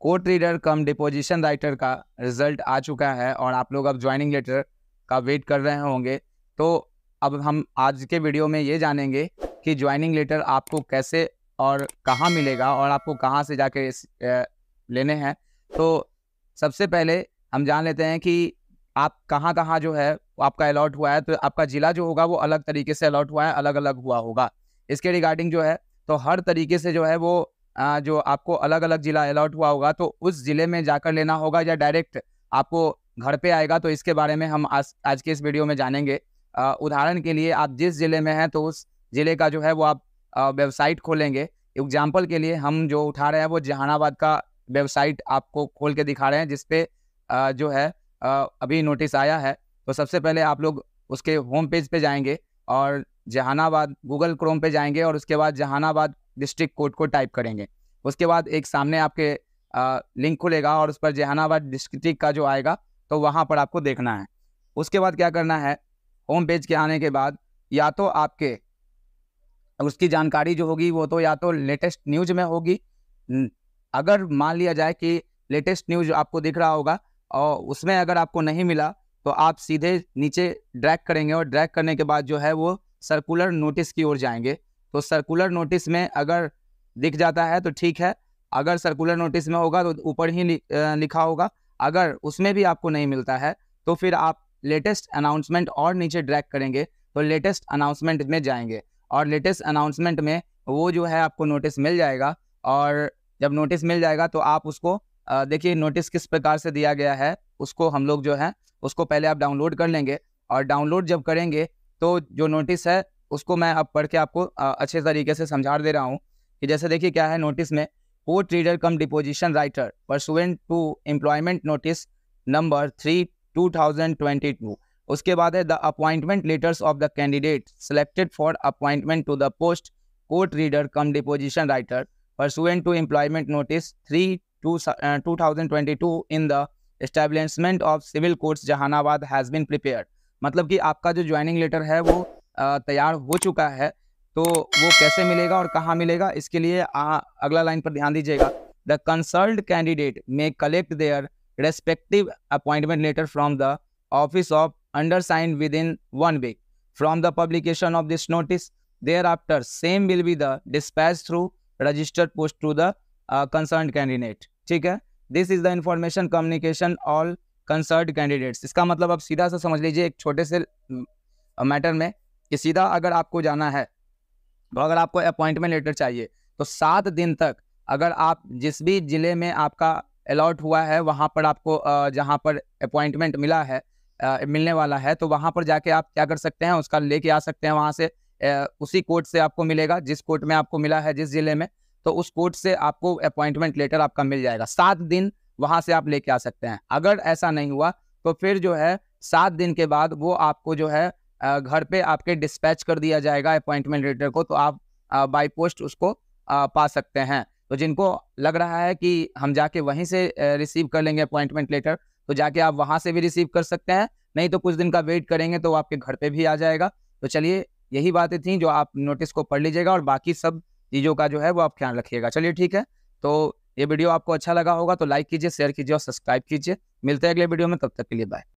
court reader cum deposition writer का result आ चुका है और आप लोग अब ज्वाइनिंग लेटर का वेट कर रहे होंगे तो अब हम आज के वीडियो में ये जानेंगे कि ज्वाइनिंग लेटर आपको कैसे और कहाँ मिलेगा और आपको कहाँ से जाके लेने हैं तो सबसे पहले हम जान लेते हैं कि आप कहाँ कहाँ जो है आपका अलॉट हुआ है तो आपका ज़िला जो होगा वो अलग तरीके से अलॉट हुआ है अलग अलग हुआ होगा इसके रिगार्डिंग जो है तो हर तरीके से जो है वो जो आपको अलग अलग जिला अलॉट हुआ होगा तो उस ज़िले में जाकर लेना होगा या डायरेक्ट आपको घर पे आएगा तो इसके बारे में हम आज आज के इस वीडियो में जानेंगे उदाहरण के लिए आप जिस ज़िले में हैं तो उस ज़िले का जो है वो आप वेबसाइट खोलेंगे एग्जाम्पल के लिए हम जो उठा रहे हैं वो जहानाबाद का वेबसाइट आपको खोल के दिखा रहे हैं जिसपे जो है अभी नोटिस आया है तो सबसे पहले आप लोग उसके होम पेज पे जाएंगे और जहानाबाद गूगल क्रोम पे जाएंगे और उसके बाद जहानाबाद डिस्ट्रिक्ट कोड को टाइप करेंगे उसके बाद एक सामने आपके आ, लिंक खुलेगा और उस पर जहानाबाद डिस्ट्रिक्ट का जो आएगा तो वहाँ पर आपको देखना है उसके बाद क्या करना है होम पेज के आने के बाद या तो आपके उसकी जानकारी जो होगी वो तो या तो लेटेस्ट न्यूज में होगी अगर मान लिया जाए कि लेटेस्ट न्यूज आपको दिख रहा होगा और उसमें अगर आपको नहीं मिला तो आप सीधे नीचे ड्रैग करेंगे और ड्रैग करने के बाद जो है वो सर्कुलर नोटिस की ओर जाएंगे तो सर्कुलर नोटिस में अगर दिख जाता है तो ठीक है अगर सर्कुलर नोटिस में होगा तो ऊपर ही लिखा होगा अगर उसमें भी आपको नहीं मिलता है तो फिर आप लेटेस्ट अनाउंसमेंट और नीचे ड्रैग करेंगे तो लेटेस्ट अनाउंसमेंट में जाएंगे और लेटेस्ट अनाउंसमेंट में वो जो है आपको नोटिस मिल जाएगा और जब नोटिस मिल जाएगा तो आप उसको देखिए नोटिस किस प्रकार से दिया गया है उसको हम लोग जो है उसको पहले आप डाउनलोड कर लेंगे और डाउनलोड जब करेंगे तो जो नोटिस है उसको मैं अब पढ़ के आपको अच्छे तरीके से समझा दे रहा हूँ कि जैसे देखिए क्या है नोटिस में को trader cum deposition writer pursuant to employment notice number three two thousand twenty two उसके बाद है the appointment letters of the candidate selected for appointment to the post court reader cum deposition writer pursuant to employment notice three two two thousand twenty two in the establishment of civil courts Jehanabad has been prepare मतलब कि आपका जो joining letter है वो तैयार हो चुका है तो वो कैसे मिलेगा और कहाँ मिलेगा इसके लिए आ, अगला लाइन पर ध्यान दीजिएगा the consult candidate may collect their respective appointment letter from the office of under sign within one week from the publication of this notice thereafter same will be the dispatch through registered post to the concern candidate ठीक है this is the information communication all concerned candidates इसका मतलब आप सीधा सा समझ लीजिए एक छोटे से मैटर में कि सीधा अगर आपको जाना है तो अगर आपको अपॉइंटमेंट लेटर चाहिए तो सात दिन तक अगर आप जिस भी ज़िले में आपका अलॉट हुआ है वहाँ पर आपको जहाँ पर अपॉइंटमेंट मिला है मिलने वाला है तो वहाँ पर जाके आप क्या कर सकते हैं उसका लेके आ सकते हैं वहाँ से उसी कोर्ट से आपको मिलेगा जिस कोर्ट में आपको मिला है जिस ज़िले में तो उस कोर्ट से आपको अपॉइंटमेंट लेटर आपका मिल जाएगा सात दिन वहाँ से आप लेके आ सकते हैं अगर ऐसा नहीं हुआ तो फिर जो है सात दिन के बाद वो आपको जो है घर पे आपके डिस्पैच कर दिया जाएगा अपॉइंटमेंट लेटर को तो आप बाई पोस्ट उसको पा सकते हैं तो जिनको लग रहा है कि हम जाके वहीं से रिसीव कर लेंगे अपॉइंटमेंट लेटर तो जाके आप वहां से भी रिसीव कर सकते हैं नहीं तो कुछ दिन का वेट करेंगे तो आपके घर पे भी आ जाएगा तो चलिए यही बातें थी जो आप नोटिस को पढ़ लीजिएगा और बाकी सब चीज़ों का जो है वो आप ख्याल रखिएगा चलिए ठीक है तो ये वीडियो आपको अच्छा लगा होगा तो लाइक कीजिए शेयर कीजिए और सब्सक्राइब कीजिए मिलते हैं अगले वीडियो में तब तक के लिए बाय